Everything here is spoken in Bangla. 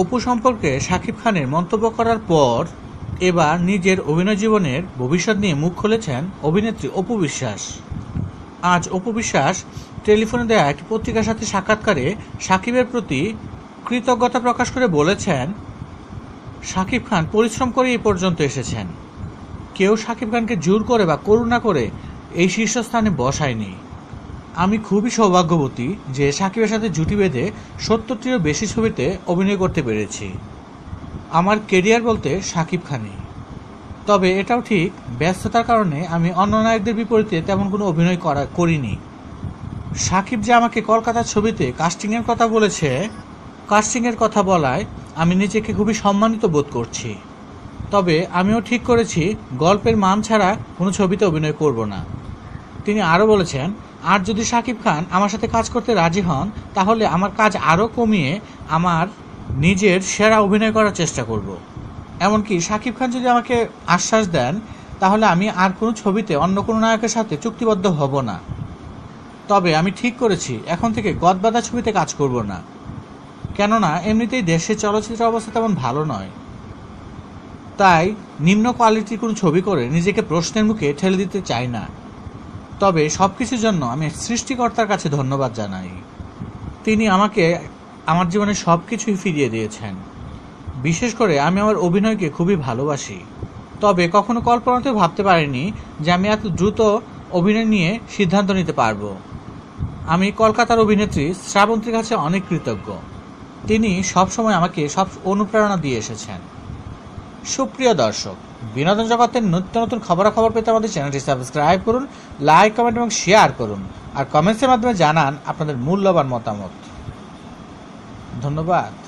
অপু সম্পর্কে শাকিব খানের মন্তব্য করার পর এবার নিজের অভিনয় জীবনের ভবিষ্যৎ নিয়ে মুখ খুলেছেন অভিনেত্রী অপু বিশ্বাস আজ অপু বিশ্বাস টেলিফোনে দেয়া একটি পত্রিকার সাথে সাক্ষাৎকারে সাকিবের প্রতি কৃতজ্ঞতা প্রকাশ করে বলেছেন শাকিব খান পরিশ্রম করে এই পর্যন্ত এসেছেন কেউ শাকিব খানকে জোর করে বা করুণা করে এই শীর্ষস্থানে বসায়নি আমি খুবই সৌভাগ্যবতী যে সাকিবের সাথে জুটি বেঁধে সত্তরটিরও বেশি ছবিতে অভিনয় করতে পেরেছি আমার কেরিয়ার বলতে সাকিব খানই তবে এটাও ঠিক ব্যস্ততার কারণে আমি অন্য নায়কদের বিপরীতে তেমন কোনো অভিনয় করা করিনি সাকিব যে আমাকে কলকাতার ছবিতে কাস্টিংয়ের কথা বলেছে কাস্টিংয়ের কথা বলায় আমি নিজেকে খুবই সম্মানিত বোধ করছি তবে আমিও ঠিক করেছি গল্পের মান ছাড়া কোনো ছবিতে অভিনয় করব না তিনি আরও বলেছেন আর যদি সাকিব খান আমার সাথে কাজ করতে রাজি হন তাহলে আমার কাজ আরও কমিয়ে আমার নিজের সেরা অভিনয় করার চেষ্টা করব। এমনকি সাকিব খান যদি আমাকে আশ্বাস দেন তাহলে আমি আর কোনো ছবিতে অন্য কোনো নায়কের সাথে চুক্তিবদ্ধ হব না তবে আমি ঠিক করেছি এখন থেকে গদবাদা ছবিতে কাজ করব না কেননা এমনিতেই দেশের চলচ্চিত্র অবস্থা তেমন ভালো নয় তাই নিম্ন কোয়ালিটির কোনো ছবি করে নিজেকে প্রশ্নের মুখে ঠেলে দিতে চাই না তবে সব কিছুর জন্য আমি সৃষ্টিকর্তার কাছে ধন্যবাদ জানাই তিনি আমাকে আমার জীবনে সব কিছুই ফিরিয়ে দিয়েছেন বিশেষ করে আমি আমার অভিনয়কে খুবই ভালোবাসি তবে কখনো কল্পনাতেও ভাবতে পারিনি যে আমি এত দ্রুত অভিনয় নিয়ে সিদ্ধান্ত নিতে পারবো আমি কলকাতার অভিনেত্রী শ্রাবন্তীর কাছে অনেক কৃতজ্ঞ তিনি সবসময় আমাকে সব অনুপ্রেরণা দিয়ে এসেছেন সুপ্রিয় দর্শক বিনোদন জগতের নিত্য নতুন খবরাখবর পেতে আমাদের চ্যানেলটি সাবস্ক্রাইব করুন লাইক কমেন্ট এবং শেয়ার করুন আর কমেন্টসের মাধ্যমে জানান আপনাদের মূল্যবান মতামত ধন্যবাদ